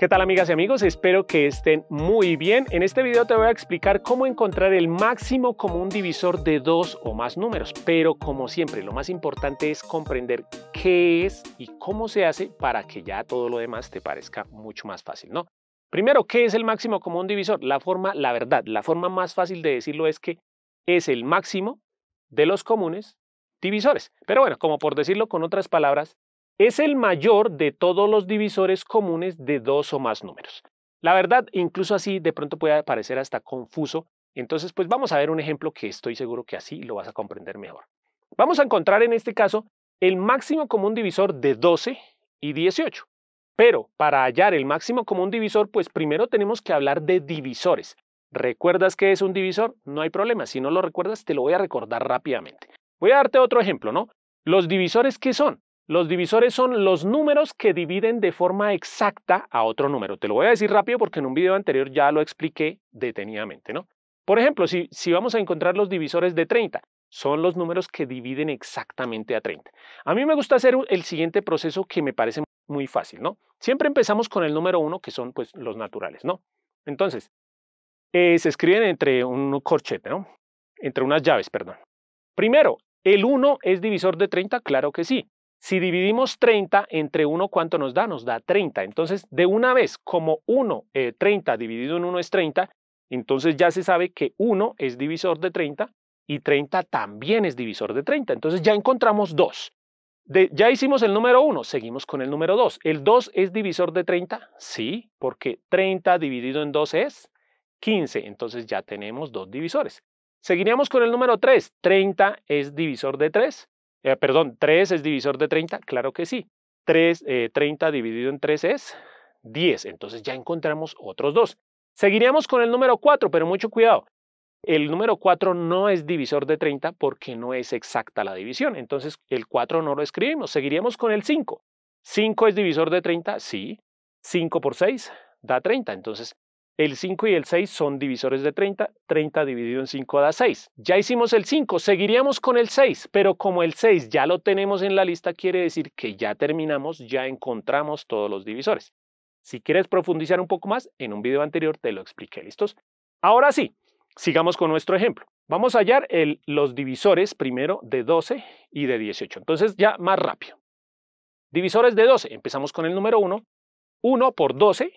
¿Qué tal amigas y amigos? Espero que estén muy bien. En este video te voy a explicar cómo encontrar el máximo común divisor de dos o más números, pero como siempre lo más importante es comprender qué es y cómo se hace para que ya todo lo demás te parezca mucho más fácil, ¿no? Primero, ¿qué es el máximo común divisor? La forma, la verdad, la forma más fácil de decirlo es que es el máximo de los comunes divisores. Pero bueno, como por decirlo con otras palabras, es el mayor de todos los divisores comunes de dos o más números. La verdad, incluso así de pronto puede parecer hasta confuso. Entonces, pues vamos a ver un ejemplo que estoy seguro que así lo vas a comprender mejor. Vamos a encontrar en este caso el máximo común divisor de 12 y 18. Pero para hallar el máximo común divisor, pues primero tenemos que hablar de divisores. ¿Recuerdas qué es un divisor? No hay problema. Si no lo recuerdas, te lo voy a recordar rápidamente. Voy a darte otro ejemplo, ¿no? Los divisores, ¿qué son? Los divisores son los números que dividen de forma exacta a otro número. Te lo voy a decir rápido porque en un video anterior ya lo expliqué detenidamente, ¿no? Por ejemplo, si, vamos a encontrar los divisores de 30, son los números que dividen exactamente a 30. A mí me gusta hacer el siguiente proceso que me parece muy fácil, ¿no? Siempre empezamos con el número 1, que son pues los naturales, ¿no? Entonces, eh, se escriben entre un corchete, ¿no? Entre unas llaves, perdón. Primero, ¿el 1 es divisor de 30? Claro que sí. Si dividimos 30 entre 1, ¿cuánto nos da? Nos da 30. Entonces, de una vez, como 1, 30 eh, dividido en 1 es 30, entonces ya se sabe que 1 es divisor de 30 y 30 también es divisor de 30. Entonces ya encontramos 2. ya hicimos el número 1, seguimos con el número 2. ¿El 2 es divisor de 30? Sí, porque 30 dividido en 2 es 15. Entonces ya tenemos dos divisores. Seguiríamos con el número 3. 30 es divisor de 3. Eh, perdón, 3 es divisor de 30, claro que sí. 30 eh, dividido en 3 es 10, entonces ya encontramos otros dos. Seguiríamos con el número 4, pero mucho cuidado. El número 4 no es divisor de 30 porque no es exacta la división, entonces el 4 no lo escribimos. Seguiríamos con el 5. 5 es divisor de 30, sí. 5 por 6 da 30, entonces el 5 y el 6 son divisores de 30. 30 dividido en 5 da 6. Ya hicimos el 5, seguiríamos con el 6, pero como el 6 ya lo tenemos en la lista, quiere decir que ya terminamos, ya encontramos todos los divisores. Si quieres profundizar un poco más, en un video anterior te lo expliqué, ¿listos? Ahora sí, sigamos con nuestro ejemplo. Vamos a hallar los divisores primero de 12 y de 18. Entonces ya más rápido. Divisores de 12, empezamos con el número 1. 1 por 12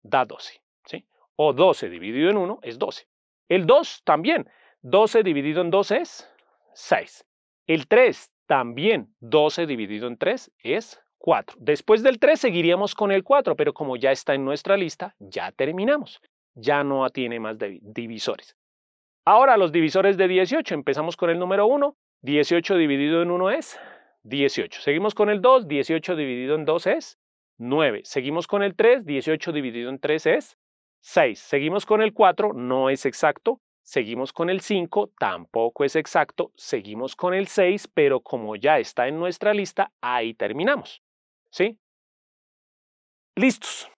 da 12. ¿sí? O 12 dividido en 1 es 12. El 2 también. 12 dividido en 2 es 6. El 3 también. 12 dividido en 3 es 4. Después del 3 seguiríamos con el 4, pero como ya está en nuestra lista, ya terminamos. Ya no tiene más divisores. Ahora los divisores de 18. Empezamos con el número 1. 18 dividido en 1 es 18. Seguimos con el 2. 18 dividido en 2 es 9. Seguimos con el 3. 18 dividido en 3 es 6. Seguimos con el 4, no es exacto. Seguimos con el 5, tampoco es exacto. Seguimos con el 6, pero como ya está en nuestra lista, ahí terminamos. ¿Sí? Listos.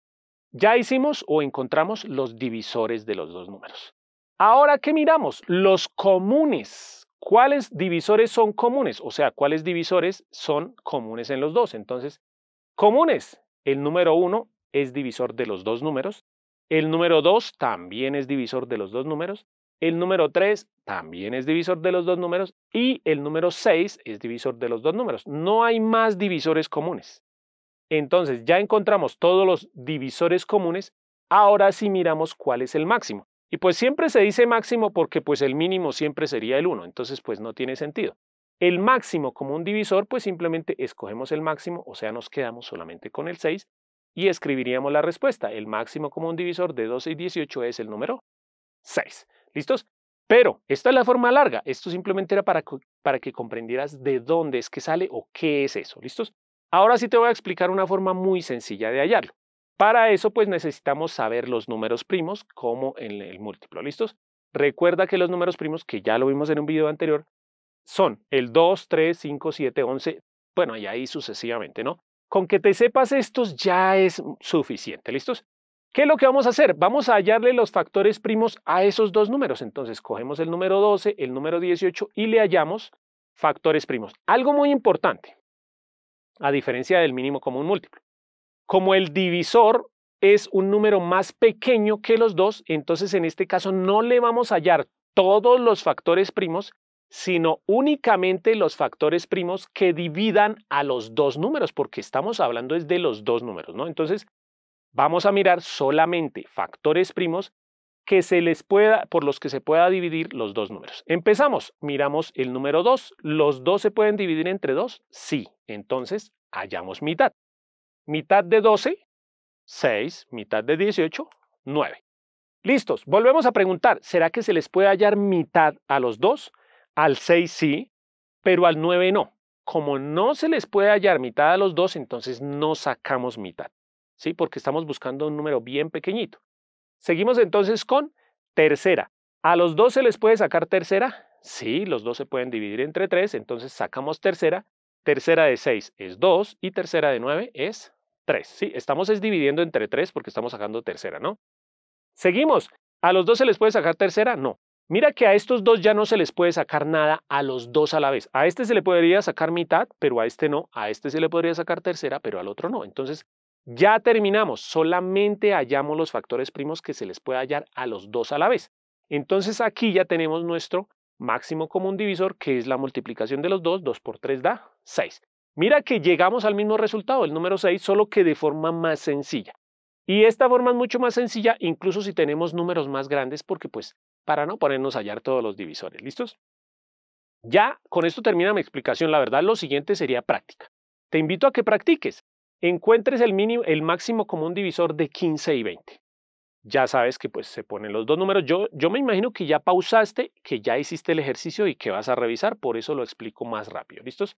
Ya hicimos o encontramos los divisores de los dos números. Ahora, ¿qué miramos? Los comunes. ¿Cuáles divisores son comunes? O sea, ¿cuáles divisores son comunes en los dos? Entonces, comunes. El número 1 es divisor de los dos números. El número 2 también es divisor de los dos números. El número 3 también es divisor de los dos números. Y el número 6 es divisor de los dos números. No hay más divisores comunes. Entonces ya encontramos todos los divisores comunes. Ahora sí miramos cuál es el máximo. Y pues siempre se dice máximo porque pues el mínimo siempre sería el 1. Entonces pues no tiene sentido. El máximo como un divisor, pues simplemente escogemos el máximo, o sea, nos quedamos solamente con el 6 y escribiríamos la respuesta. El máximo común divisor de 12 y 18 es el número 6. ¿Listos? Pero esta es la forma larga. Esto simplemente era para, que comprendieras de dónde es que sale o qué es eso. ¿Listos? Ahora sí te voy a explicar una forma muy sencilla de hallarlo. Para eso pues necesitamos saber los números primos como en el múltiplo. ¿Listos? Recuerda que los números primos, que ya lo vimos en un video anterior, son el 2, 3, 5, 7, 11, bueno, y ahí sucesivamente, ¿no? Con que te sepas estos ya es suficiente, ¿listos? ¿Qué es lo que vamos a hacer? Vamos a hallarle los factores primos a esos dos números. Entonces cogemos el número 12, el número 18 y le hallamos factores primos. Algo muy importante, a diferencia del mínimo común múltiplo. Como el divisor es un número más pequeño que los dos, entonces en este caso no le vamos a hallar todos los factores primos, sino únicamente los factores primos que dividan a los dos números, porque estamos hablando es de los dos números, ¿no? Entonces, vamos a mirar solamente factores primos que se les pueda, por los que se pueda dividir los dos números. Empezamos, miramos el número 2. ¿Los dos se pueden dividir entre 2? Sí, entonces hallamos mitad. Mitad de 12, 6, mitad de 18, 9. Listos, volvemos a preguntar, ¿será que se les puede hallar mitad a los dos? Al 6 sí, pero al 9 no. Como no se les puede hallar mitad a los dos, entonces no sacamos mitad, ¿sí? Porque estamos buscando un número bien pequeñito. Seguimos entonces con tercera. ¿A los dos se les puede sacar tercera? Sí, los dos se pueden dividir entre tres, entonces sacamos tercera. Tercera de 6 es 2 y tercera de 9 es 3. Sí, estamos es dividiendo entre 3 porque estamos sacando tercera, ¿no? Seguimos. ¿A los dos se les puede sacar tercera? No. Mira que a estos dos ya no se les puede sacar nada a los dos a la vez. A este se le podría sacar mitad, pero a este no. A este se le podría sacar tercera, pero al otro no. Entonces, ya terminamos. Solamente hallamos los factores primos que se les puede hallar a los dos a la vez. Entonces, aquí ya tenemos nuestro máximo común divisor, que es la multiplicación de los dos. Dos por tres da 6. Mira que llegamos al mismo resultado, el número 6, solo que de forma más sencilla. Y esta forma es mucho más sencilla, incluso si tenemos números más grandes, porque pues para no ponernos a hallar todos los divisores. ¿Listos? Ya con esto termina mi explicación. La verdad, lo siguiente sería práctica. Te invito a que practiques. Encuentres el, mínimo, el máximo común divisor de 15 y 20. Ya sabes que pues, se ponen los dos números. Yo, yo me imagino que ya pausaste, que ya hiciste el ejercicio y que vas a revisar. Por eso lo explico más rápido. ¿Listos?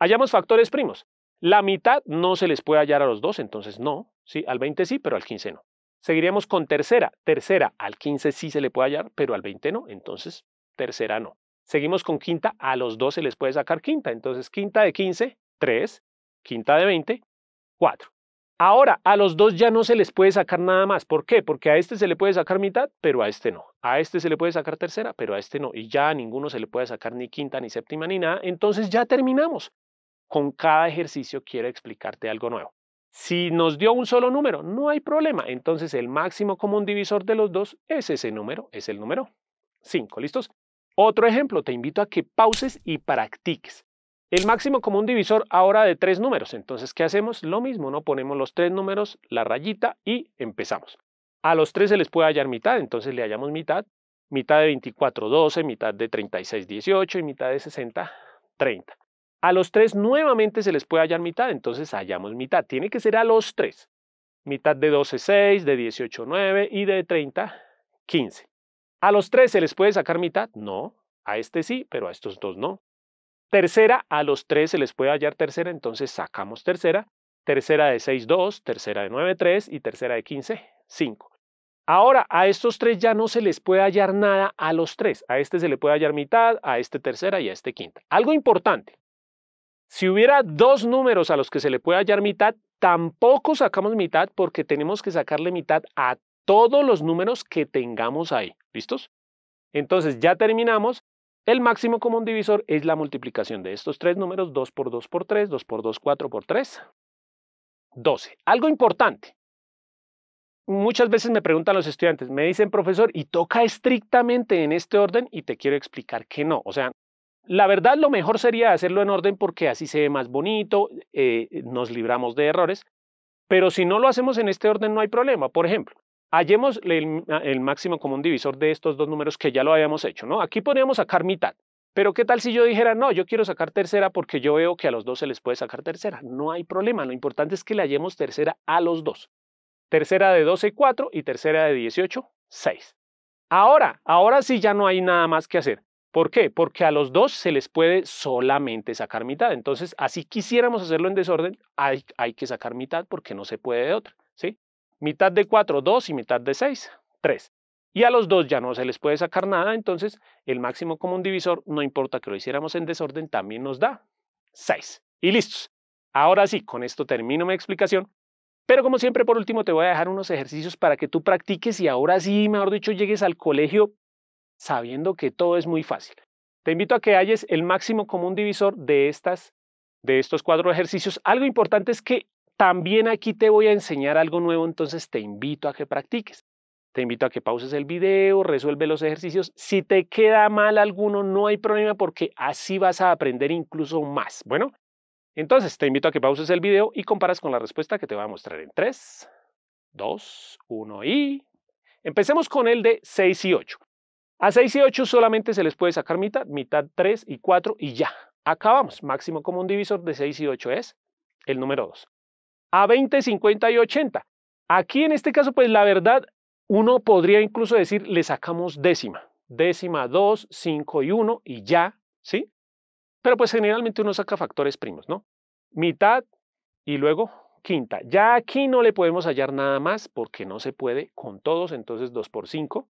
Hallamos factores primos. La mitad no se les puede hallar a los dos, entonces no. Sí, al 20 sí, pero al 15 no. Seguiríamos con tercera. Tercera al 15 sí se le puede hallar, pero al 20 no. Entonces, tercera no. Seguimos con quinta. A los dos se les puede sacar quinta. Entonces, quinta de 15, 3. Quinta de 20, 4. Ahora, a los dos ya no se les puede sacar nada más. ¿Por qué? Porque a este se le puede sacar mitad, pero a este no. A este se le puede sacar tercera, pero a este no. Y ya a ninguno se le puede sacar ni quinta, ni séptima, ni nada. Entonces ya terminamos. Con cada ejercicio quiero explicarte algo nuevo. Si nos dio un solo número, no hay problema. Entonces el máximo común divisor de los dos es ese número, es el número 5. ¿Listos? Otro ejemplo, te invito a que pauses y practiques. El máximo común divisor ahora de tres números. Entonces, ¿qué hacemos? Lo mismo, ¿no? Ponemos los tres números, la rayita y empezamos. A los tres se les puede hallar mitad, entonces le hallamos mitad. Mitad de 24, 12, mitad de 36, 18 y mitad de 60, 30. A los tres nuevamente se les puede hallar mitad, entonces hallamos mitad. Tiene que ser a los tres. Mitad de 12, 6, de 18, 9 y de 30, 15. ¿A los tres se les puede sacar mitad? No. A este sí, pero a estos dos no. Tercera, a los tres se les puede hallar tercera, entonces sacamos tercera. Tercera de 6, 2, tercera de 9, 3 y tercera de 15, 5. Ahora, a estos tres ya no se les puede hallar nada a los tres. A este se le puede hallar mitad, a este tercera y a este quinta. Algo importante. Si hubiera dos números a los que se le puede hallar mitad, tampoco sacamos mitad porque tenemos que sacarle mitad a todos los números que tengamos ahí. ¿Listos? Entonces ya terminamos. El máximo común divisor es la multiplicación de estos tres números, 2 por 2 por 3, 2 por 2, 4 por 3, 12. Algo importante. Muchas veces me preguntan los estudiantes, me dicen, profesor, ¿y toca estrictamente en este orden? Y te quiero explicar que no. O sea, la verdad, lo mejor sería hacerlo en orden porque así se ve más bonito, eh, nos libramos de errores, pero si no lo hacemos en este orden no hay problema. Por ejemplo, hallemos el, máximo común divisor de estos dos números que ya lo habíamos hecho, ¿no? Aquí podríamos sacar mitad, pero ¿qué tal si yo dijera, no, yo quiero sacar tercera porque yo veo que a los dos se les puede sacar tercera? No hay problema, lo importante es que le hallemos tercera a los dos. Tercera de 12, 4 y tercera de 18, 6. Ahora, ahora sí ya no hay nada más que hacer. ¿Por qué? Porque a los dos se les puede solamente sacar mitad. Entonces, así quisiéramos hacerlo en desorden, hay, hay que sacar mitad porque no se puede de otra. ¿sí? Mitad de 4, 2 y mitad de 6, 3. Y a los dos ya no se les puede sacar nada, entonces el máximo común divisor, no importa que lo hiciéramos en desorden, también nos da 6. Y listos. Ahora sí, con esto termino mi explicación. Pero como siempre, por último, te voy a dejar unos ejercicios para que tú practiques y ahora sí, mejor dicho, llegues al colegio sabiendo que todo es muy fácil. Te invito a que halles el máximo común divisor de, estas, de estos cuatro ejercicios. Algo importante es que también aquí te voy a enseñar algo nuevo, entonces te invito a que practiques. Te invito a que pauses el video, resuelve los ejercicios. Si te queda mal alguno, no hay problema porque así vas a aprender incluso más. Bueno, entonces te invito a que pauses el video y comparas con la respuesta que te voy a mostrar en 3, 2, 1 y... Empecemos con el de 6 y 8. A 6 y 8 solamente se les puede sacar mitad, mitad 3 y 4 y ya. Acabamos. Máximo común divisor de 6 y 8 es el número 2. A 20, 50 y 80. Aquí en este caso, pues la verdad, uno podría incluso decir, le sacamos décima. Décima, 2, 5 y 1 y ya, ¿sí? Pero pues generalmente uno saca factores primos, ¿no? Mitad y luego quinta. Ya aquí no le podemos hallar nada más porque no se puede con todos, entonces 2 por 5,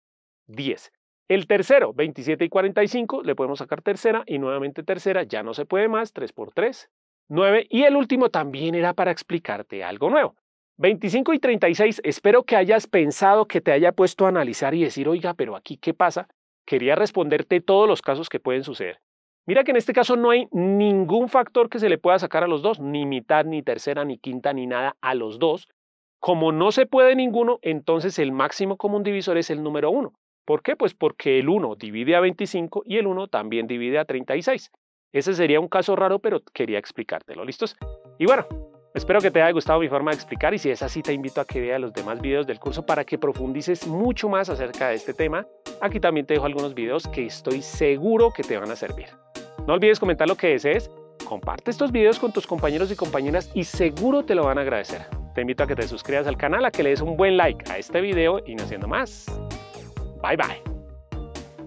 10. El tercero, 27 y 45, le podemos sacar tercera y nuevamente tercera, ya no se puede más, 3 por 3, 9. Y el último también era para explicarte algo nuevo. 25 y 36, espero que hayas pensado, que te haya puesto a analizar y decir, oiga, pero aquí, ¿qué pasa? Quería responderte todos los casos que pueden suceder. Mira que en este caso no hay ningún factor que se le pueda sacar a los dos, ni mitad, ni tercera, ni quinta, ni nada a los dos. Como no se puede ninguno, entonces el máximo común divisor es el número 1. ¿Por qué? Pues porque el 1 divide a 25 y el 1 también divide a 36. Ese sería un caso raro, pero quería explicártelo, ¿listos? Y bueno, espero que te haya gustado mi forma de explicar y si es así te invito a que veas los demás videos del curso para que profundices mucho más acerca de este tema. Aquí también te dejo algunos videos que estoy seguro que te van a servir. No olvides comentar lo que desees, comparte estos videos con tus compañeros y compañeras y seguro te lo van a agradecer. Te invito a que te suscribas al canal, a que le des un buen like a este video y no haciendo más. 拜拜。